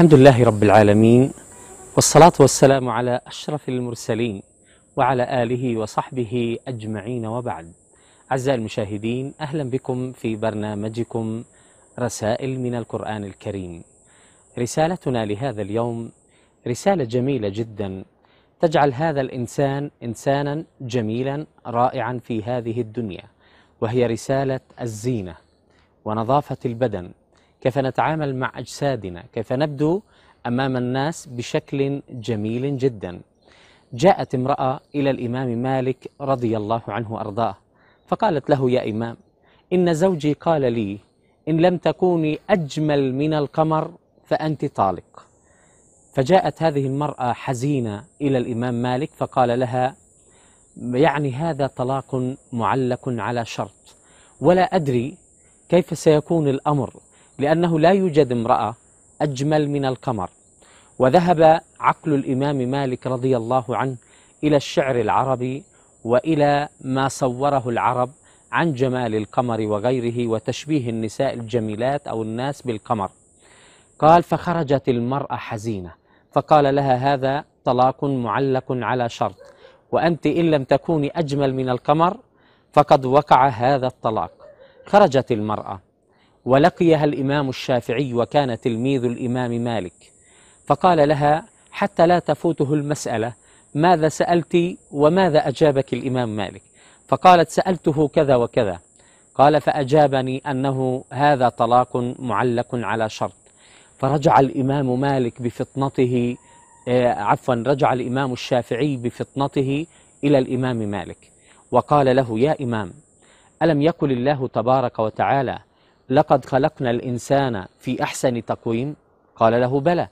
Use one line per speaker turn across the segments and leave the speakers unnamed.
الحمد لله رب العالمين والصلاة والسلام على أشرف المرسلين وعلى آله وصحبه أجمعين وبعد أعزائي المشاهدين أهلا بكم في برنامجكم رسائل من القرآن الكريم رسالتنا لهذا اليوم رسالة جميلة جدا تجعل هذا الإنسان إنسانا جميلا رائعا في هذه الدنيا وهي رسالة الزينة ونظافة البدن كيف نتعامل مع أجسادنا كيف نبدو أمام الناس بشكل جميل جدا جاءت امرأة إلى الإمام مالك رضي الله عنه أرضاه فقالت له يا إمام إن زوجي قال لي إن لم تكوني أجمل من القمر فأنت طالق فجاءت هذه المرأة حزينة إلى الإمام مالك فقال لها يعني هذا طلاق معلق على شرط ولا أدري كيف سيكون الأمر لأنه لا يوجد امرأة أجمل من القمر وذهب عقل الإمام مالك رضي الله عنه إلى الشعر العربي وإلى ما صوره العرب عن جمال القمر وغيره وتشبيه النساء الجميلات أو الناس بالقمر قال فخرجت المرأة حزينة فقال لها هذا طلاق معلق على شرط وأنت إن لم تكوني أجمل من القمر فقد وقع هذا الطلاق خرجت المرأة ولقيها الإمام الشافعي وكان تلميذ الإمام مالك فقال لها حتى لا تفوته المسألة ماذا سألت وماذا أجابك الإمام مالك فقالت سألته كذا وكذا قال فأجابني أنه هذا طلاق معلق على شرط فرجع الإمام مالك بفطنته آه، عفوا رجع الإمام الشافعي بفطنته إلى الإمام مالك وقال له يا إمام ألم يقل الله تبارك وتعالى لقد خلقنا الإنسان في أحسن تقويم قال له بلى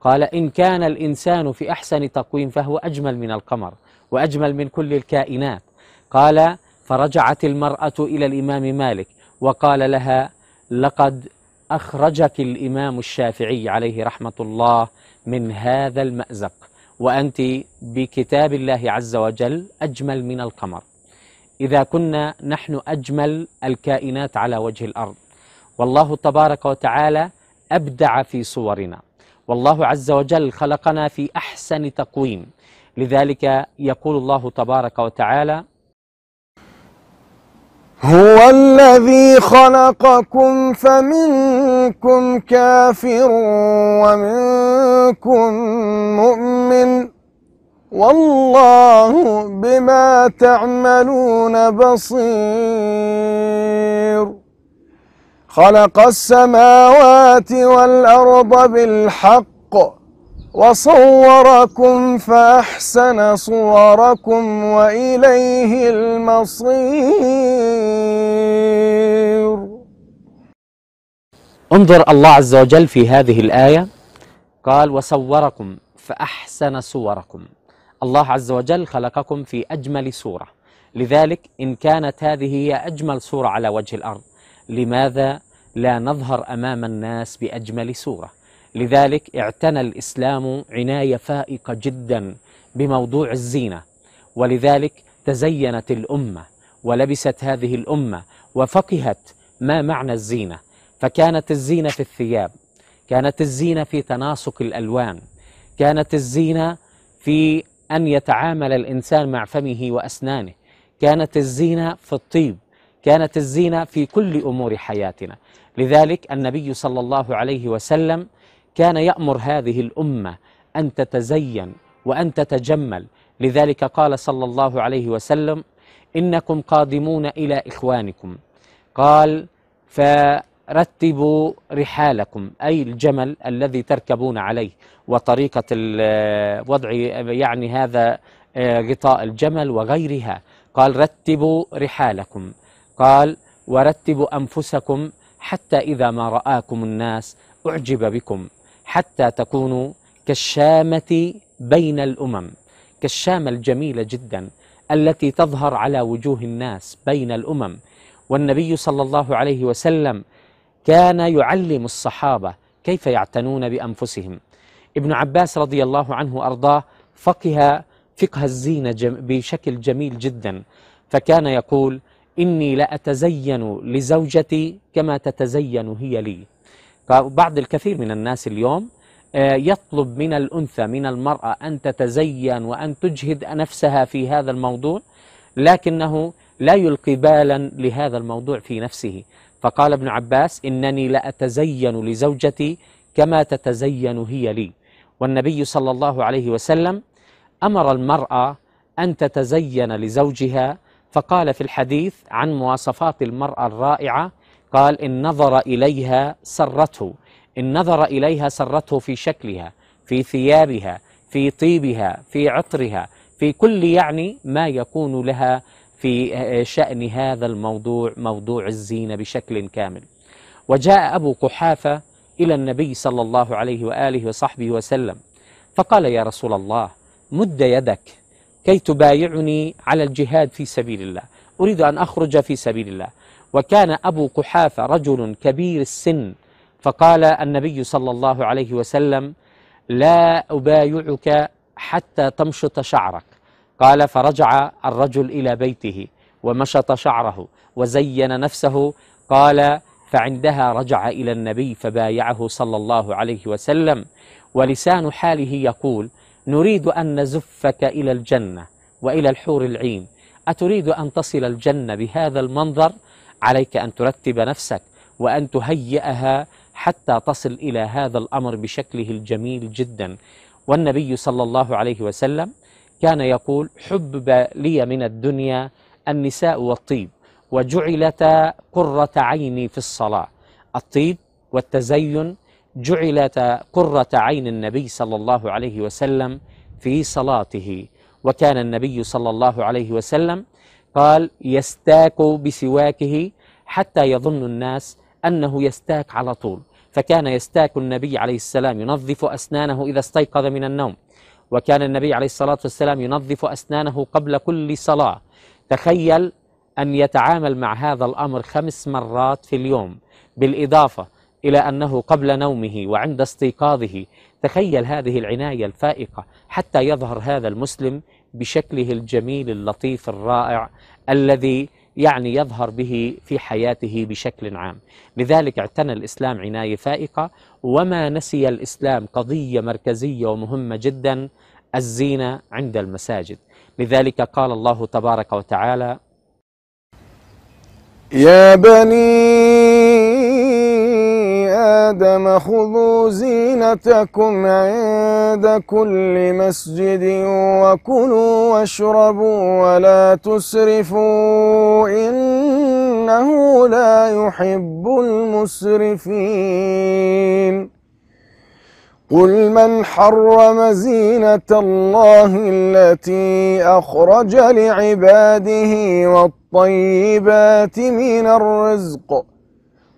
قال إن كان الإنسان في أحسن تقويم فهو أجمل من القمر وأجمل من كل الكائنات قال فرجعت المرأة إلى الإمام مالك وقال لها لقد أخرجك الإمام الشافعي عليه رحمة الله من هذا المأزق وأنت بكتاب الله عز وجل أجمل من القمر إذا كنا نحن أجمل الكائنات على وجه الأرض والله تبارك وتعالى أبدع في صورنا والله عز وجل خلقنا في أحسن تقويم لذلك يقول الله تبارك وتعالى
هو الذي خلقكم فمنكم كافر ومنكم مؤمن والله بما تعملون بصير خلق السماوات والأرض بالحق وصوركم فأحسن صوركم وإليه المصير
انظر الله عز وجل في هذه الآية قال وصوركم فأحسن صوركم الله عز وجل خلقكم في أجمل صورة لذلك إن كانت هذه هي أجمل صورة على وجه الأرض لماذا لا نظهر امام الناس باجمل صوره لذلك اعتنى الاسلام عنايه فائقه جدا بموضوع الزينه ولذلك تزينت الامه ولبست هذه الامه وفقهت ما معنى الزينه فكانت الزينه في الثياب كانت الزينه في تناسق الالوان كانت الزينه في ان يتعامل الانسان مع فمه واسنانه كانت الزينه في الطيب كانت الزينه في كل امور حياتنا لذلك النبي صلى الله عليه وسلم كان يأمر هذه الأمة أن تتزين وأن تتجمل لذلك قال صلى الله عليه وسلم إنكم قادمون إلى إخوانكم قال فرتبوا رحالكم أي الجمل الذي تركبون عليه وطريقة وضع يعني هذا غطاء الجمل وغيرها قال رتبوا رحالكم قال ورتبوا أنفسكم حتى إذا ما رآكم الناس أعجب بكم حتى تكونوا كالشامة بين الأمم كالشامة الجميلة جدا التي تظهر على وجوه الناس بين الأمم والنبي صلى الله عليه وسلم كان يعلم الصحابة كيف يعتنون بأنفسهم ابن عباس رضي الله عنه أرضاه فقه فقه الزينة بشكل جميل جدا فكان يقول إني لأتزين لزوجتي كما تتزين هي لي بعض الكثير من الناس اليوم آه، يطلب من الأنثى من المرأة أن تتزين وأن تجهد نفسها في هذا الموضوع لكنه لا يلقي بالا لهذا الموضوع في نفسه فقال ابن عباس إنني لأتزين لزوجتي كما تتزين هي لي والنبي صلى الله عليه وسلم أمر المرأة أن تتزين لزوجها فقال في الحديث عن مواصفات المرأة الرائعة قال إن نظر إليها سرته إن نظر إليها سرته في شكلها في ثيابها في طيبها في عطرها في كل يعني ما يكون لها في شأن هذا الموضوع موضوع الزينة بشكل كامل وجاء أبو قحافة إلى النبي صلى الله عليه وآله وصحبه وسلم فقال يا رسول الله مد يدك كي تبايعني على الجهاد في سبيل الله أريد أن أخرج في سبيل الله وكان أبو قحافة رجل كبير السن فقال النبي صلى الله عليه وسلم لا أبايعك حتى تمشط شعرك قال فرجع الرجل إلى بيته ومشط شعره وزين نفسه قال فعندها رجع إلى النبي فبايعه صلى الله عليه وسلم ولسان حاله يقول نريد أن نزفك إلى الجنة وإلى الحور العين أتريد أن تصل الجنة بهذا المنظر عليك أن ترتب نفسك وأن تهيئها حتى تصل إلى هذا الأمر بشكله الجميل جدا والنبي صلى الله عليه وسلم كان يقول حبب لي من الدنيا النساء والطيب وجعلتا قرة عيني في الصلاة الطيب والتزين جعلت قرة عين النبي صلى الله عليه وسلم في صلاته وكان النبي صلى الله عليه وسلم قال يستاك بسواكه حتى يظن الناس أنه يستاك على طول فكان يستاك النبي عليه السلام ينظف أسنانه إذا استيقظ من النوم وكان النبي عليه الصلاة والسلام ينظف أسنانه قبل كل صلاة تخيل أن يتعامل مع هذا الأمر خمس مرات في اليوم بالإضافة إلى أنه قبل نومه وعند استيقاظه تخيل هذه العناية الفائقة حتى يظهر هذا المسلم بشكله الجميل اللطيف الرائع الذي يعني يظهر به في حياته بشكل عام لذلك اعتنى الإسلام عناية فائقة وما نسي الإسلام قضية مركزية ومهمة جدا الزينة عند المساجد لذلك قال الله تبارك وتعالى
يا بني آدم خذوا زينتكم عند كل مسجد وكلوا واشربوا ولا تسرفوا إنه لا يحب المسرفين قل من حرم زينة الله التي أخرج لعباده والطيبات من الرزق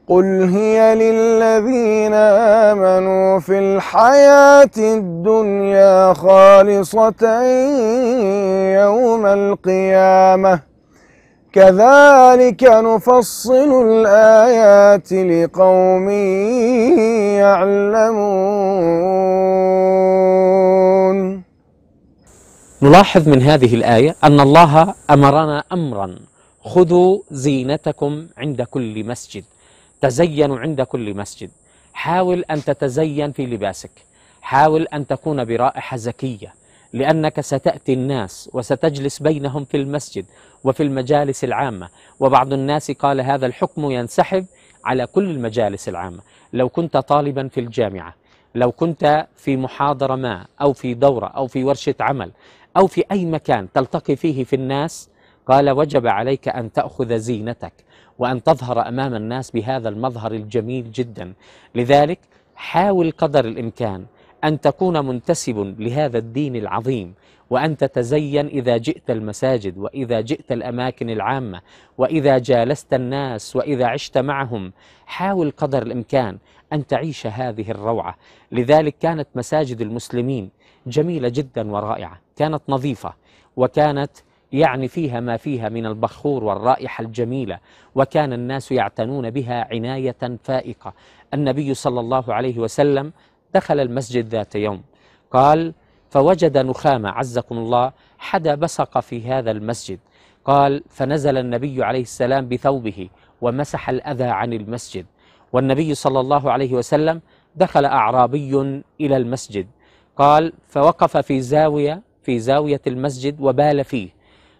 قل هي للذين آمنوا في الحياة الدنيا خالصة يوم القيامة كذلك نفصل الآيات لقوم
يعلمون نلاحظ من هذه الآية أن الله أمرنا أمرا خذوا زينتكم عند كل مسجد تزينوا عند كل مسجد حاول أن تتزين في لباسك حاول أن تكون برائحة زكية لأنك ستأتي الناس وستجلس بينهم في المسجد وفي المجالس العامة وبعض الناس قال هذا الحكم ينسحب على كل المجالس العامة لو كنت طالبا في الجامعة لو كنت في محاضرة ما أو في دورة أو في ورشة عمل أو في أي مكان تلتقي فيه في الناس قال وجب عليك أن تأخذ زينتك وأن تظهر أمام الناس بهذا المظهر الجميل جدا لذلك حاول قدر الإمكان أن تكون منتسب لهذا الدين العظيم وأن تتزين إذا جئت المساجد وإذا جئت الأماكن العامة وإذا جالست الناس وإذا عشت معهم حاول قدر الإمكان أن تعيش هذه الروعة لذلك كانت مساجد المسلمين جميلة جدا ورائعة كانت نظيفة وكانت يعني فيها ما فيها من البخور والرائحة الجميلة وكان الناس يعتنون بها عناية فائقة النبي صلى الله عليه وسلم دخل المسجد ذات يوم قال فوجد نخامة عزكم الله حدا بصق في هذا المسجد قال فنزل النبي عليه السلام بثوبه ومسح الأذى عن المسجد والنبي صلى الله عليه وسلم دخل أعرابي إلى المسجد قال فوقف في زاوية في زاوية المسجد وبال فيه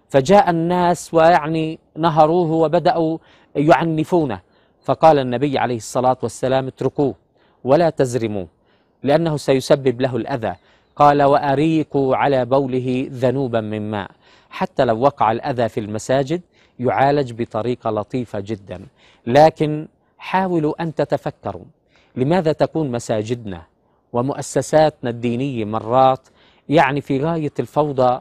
فجاء الناس ويعني نهروه وبدأوا يعنفونه فقال النبي عليه الصلاة والسلام اتركوه ولا تزرموه لأنه سيسبب له الأذى قال وأريقوا على بوله ذنوبا من ماء حتى لو وقع الأذى في المساجد يعالج بطريقة لطيفة جدا لكن حاولوا أن تتفكروا لماذا تكون مساجدنا ومؤسساتنا الدينية مرات يعني في غاية الفوضى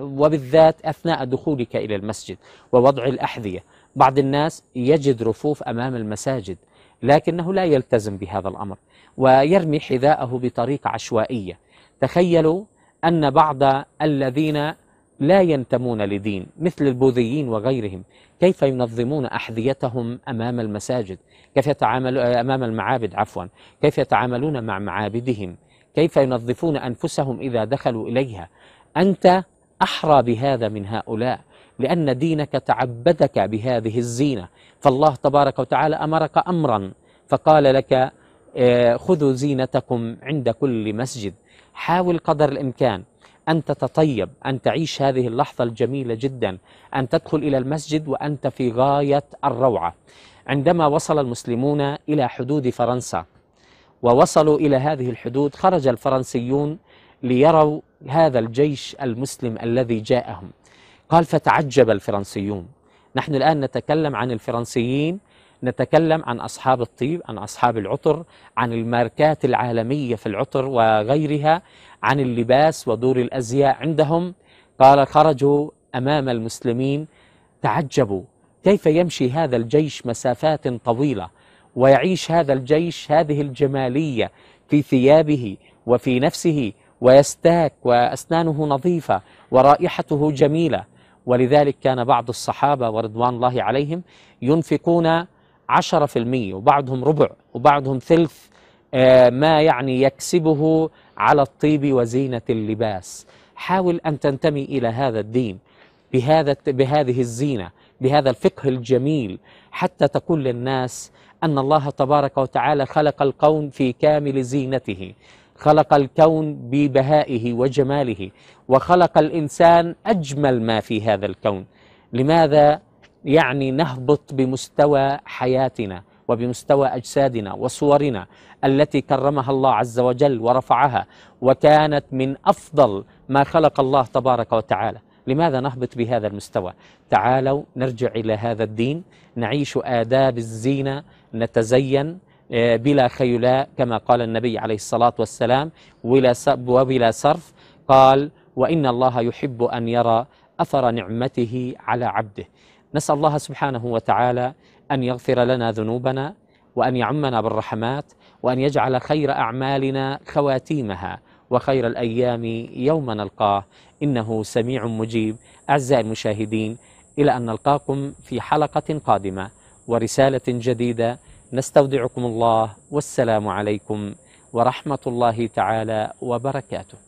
وبالذات أثناء دخولك إلى المسجد ووضع الأحذية بعض الناس يجد رفوف أمام المساجد لكنه لا يلتزم بهذا الأمر ويرمي حذاءه بطريقة عشوائية تخيلوا أن بعض الذين لا ينتمون لدين مثل البوذيين وغيرهم كيف ينظمون أحذيتهم أمام المساجد كيف يتعامل أمام المعابد عفوا كيف يتعاملون مع معابدهم كيف ينظفون أنفسهم إذا دخلوا إليها أنت أحرى بهذا من هؤلاء لأن دينك تعبدك بهذه الزينة فالله تبارك وتعالى أمرك أمرا فقال لك آه، خذوا زينتكم عند كل مسجد حاول قدر الإمكان أن تتطيب أن تعيش هذه اللحظة الجميلة جدا أن تدخل إلى المسجد وأنت في غاية الروعة عندما وصل المسلمون إلى حدود فرنسا ووصلوا إلى هذه الحدود خرج الفرنسيون ليروا هذا الجيش المسلم الذي جاءهم قال فتعجب الفرنسيون نحن الآن نتكلم عن الفرنسيين نتكلم عن أصحاب الطيب عن أصحاب العطر عن الماركات العالمية في العطر وغيرها عن اللباس ودور الأزياء عندهم قال خرجوا أمام المسلمين تعجبوا كيف يمشي هذا الجيش مسافات طويلة ويعيش هذا الجيش هذه الجمالية في ثيابه وفي نفسه ويستاك وأسنانه نظيفة ورائحته جميلة ولذلك كان بعض الصحابة ورضوان الله عليهم ينفقون 10% وبعضهم ربع وبعضهم ثلث آه، ما يعني يكسبه على الطيب وزينة اللباس حاول أن تنتمي إلى هذا الدين بهذا بهذه الزينة بهذا الفقه الجميل حتى تقول للناس أن الله تبارك وتعالى خلق الكون في كامل زينته خلق الكون ببهائه وجماله وخلق الإنسان أجمل ما في هذا الكون لماذا يعني نهبط بمستوى حياتنا وبمستوى أجسادنا وصورنا التي كرمها الله عز وجل ورفعها وكانت من أفضل ما خلق الله تبارك وتعالى لماذا نهبط بهذا المستوى تعالوا نرجع إلى هذا الدين نعيش آداب الزينة نتزين آه، بلا خيلاء كما قال النبي عليه الصلاة والسلام وبلا صرف قال وإن الله يحب أن يرى أثر نعمته على عبده نسأل الله سبحانه وتعالى أن يغفر لنا ذنوبنا وأن يعمنا بالرحمات وأن يجعل خير أعمالنا خواتيمها وخير الأيام يوم نلقاه إنه سميع مجيب أعزائي المشاهدين إلى أن نلقاكم في حلقة قادمة ورسالة جديدة نستودعكم الله والسلام عليكم ورحمة الله تعالى وبركاته